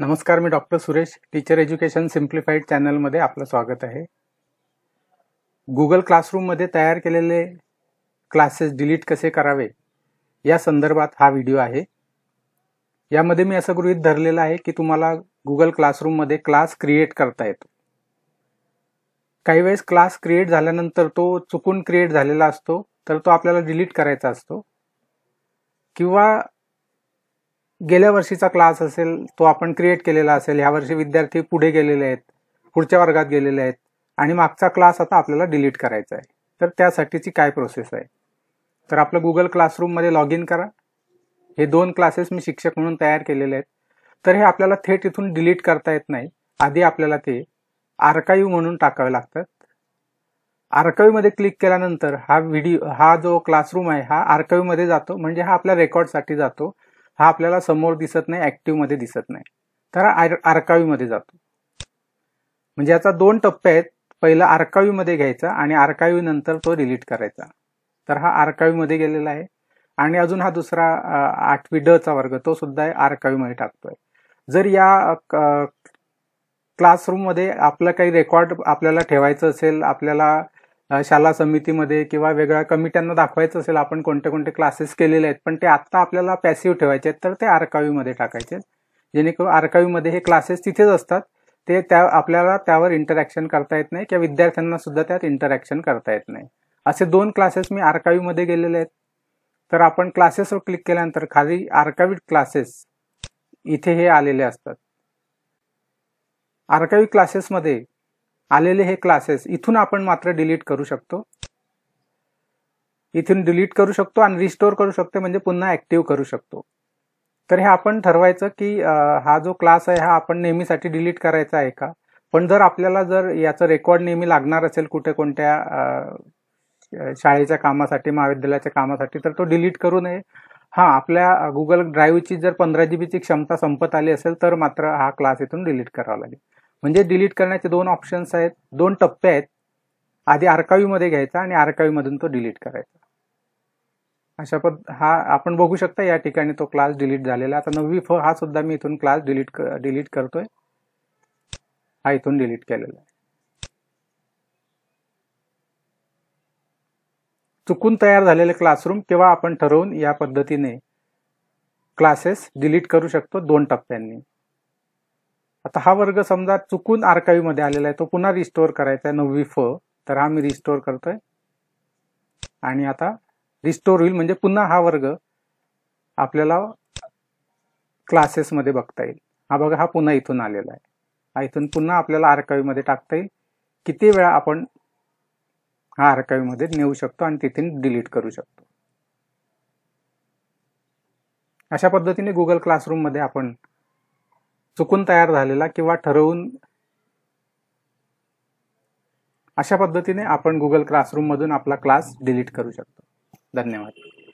नमस्कार मी doctor Suresh teacher education simplified चॅनलमध्ये आपलं स्वागत आहे गुगल क्लासरूममध्ये तयार केलेले क्लासेस डिलीट कसे करावे या संदर्भात हा व्हिडिओ आहे यामध्ये मी असं गृहित धरलेलं आहे की तुम्हाला गुगल क्लासरूममध्ये क्लास क्रिएट करता येतो काही वेळेस क्लास क्रिएट झाल्यानंतर तो चुकून क्रिएट झालेला असतो तर तो आपल्याला डिलीट करायचा असतो किंवा गेल्या वर्षीचा क्लास असेल तो आपण क्रिएट केलेला असेल ह्या वर्षी विद्यार्थी पुढे गेलेले आहेत पुढच्या वर्गात गेलेले आहेत आणि मागचा क्लास आता आपल्याला डिलीट करायचा आहे तर त्यासाठीची काय प्रोसेस आहे तर आपलं गुगल क्लासरूममध्ये लॉग इन करा हे दोन क्लासेस मी शिक्षक म्हणून तयार केलेले आहेत तर हे आपल्याला थेट इथून डिलीट करता येत नाही आधी आपल्याला ते आर्काईव्ह म्हणून टाकावे लागतात आर्काईव्हमध्ये क्लिक केल्यानंतर हा व्हिडिओ हा जो क्लासरूम आहे हा आर्काईव्हमध्ये जातो म्हणजे हा आपल्या रेकॉर्डसाठी जातो हा आपल्याला समोर दिसत नाही ऍक्टिव्ह मध्ये दिसत नाही तर हा मध्ये जातो म्हणजे याचा दोन टप्पे आहेत पहिला आर्कावीमध्ये मध्ये घ्यायचा आणि आर्कावी नंतर तो डिलीट करायचा तर हा आर्कावीमध्ये मध्ये गेलेला आहे आणि अजून हा दुसरा आठवी ड चा वर्ग तो सुद्धा आर्कावी मध्ये टाकतोय जर या क्लासरूममध्ये आपला काही रेकॉर्ड आपल्याला ठेवायचं असेल आपल्याला शाला समितीमध्ये किंवा वेगळ्या कमिट्यांना दाखवायचं असेल आपण कोणते कोणते क्लासेस केलेले आहेत पण ते आत्ता आपल्याला पॅसिव्ह ठेवायचे आहेत तर ते आर्कावीमध्ये टाकायचे जेणेकरून आर्कावीमध्ये हे क्लासेस तिथेच असतात ते त्या आपल्याला त्यावर इंटरॅक्शन करता येत नाही किंवा विद्यार्थ्यांना सुद्धा त्यात इंटरॅक्शन करता येत नाही असे दोन क्लासेस मी मध्ये गेलेले आहेत तर आपण क्लासेसवर क्लिक केल्यानंतर खाली आर्काविड क्लासेस इथे हे आलेले असतात आर्कावी क्लासेसमध्ये आलेले हे क्लासेस इथून आपण मात्र डिलीट करू शकतो इथून डिलीट करू शकतो आणि रिस्टोर करू शकतो म्हणजे पुन्हा ऍक्टिव्ह करू शकतो तर हे आपण ठरवायचं की हा जो क्लास आहे हा आपण नेहमीसाठी डिलीट करायचा आहे का पण जर आपल्याला जर याचं रेकॉर्ड नेहमी लागणार असेल कुठे कोणत्या शाळेच्या कामासाठी महाविद्यालयाच्या कामासाठी तर तो डिलीट करू नये हां आपल्या गुगल ड्राईव्हची जर पंधरा जीबीची क्षमता संपत आली असेल तर मात्र हा क्लास इथून डिलीट करावा लागेल म्हणजे डिलीट करण्याचे दोन ऑप्शन्स आहेत दोन टप्पे आहेत आधी आर्काईव्हमध्ये घ्यायचा आणि आर्काईव्हमधून तो डिलीट करायचा अशा पद हा आपण बघू शकता या ठिकाणी तो क्लास डिलीट झालेला आता नववी फ हा सुद्धा मी इथून क्लास डिलीट डिलीट करतोय हा इथून डिलीट केलेला आहे चुकून तयार झालेले क्लासरूम किंवा आपण ठरवून या पद्धतीने क्लासेस डिलीट करू शकतो दोन टप्प्यांनी आता हा वर्ग समजा चुकून आर्काईव्ह मध्ये आलेला आहे तो पुन्हा रिस्टोअर करायचा आहे नववी फ तर हा मी रिस्टोअर करतोय आणि आता रिस्टोअर होईल म्हणजे पुन्हा हा वर्ग आपल्याला क्लासेसमध्ये बघता येईल हा बघा हा पुन्हा इथून आलेला आहे हा इथून पुन्हा आपल्याला मध्ये टाकता येईल किती वेळा आपण हा मध्ये नेऊ शकतो आणि तिथून डिलीट करू शकतो अशा पद्धतीने गुगल मध्ये आपण चुकून तयार झालेला किंवा ठरवून अशा पद्धतीने आपण गुगल मधून आपला क्लास डिलीट करू शकतो धन्यवाद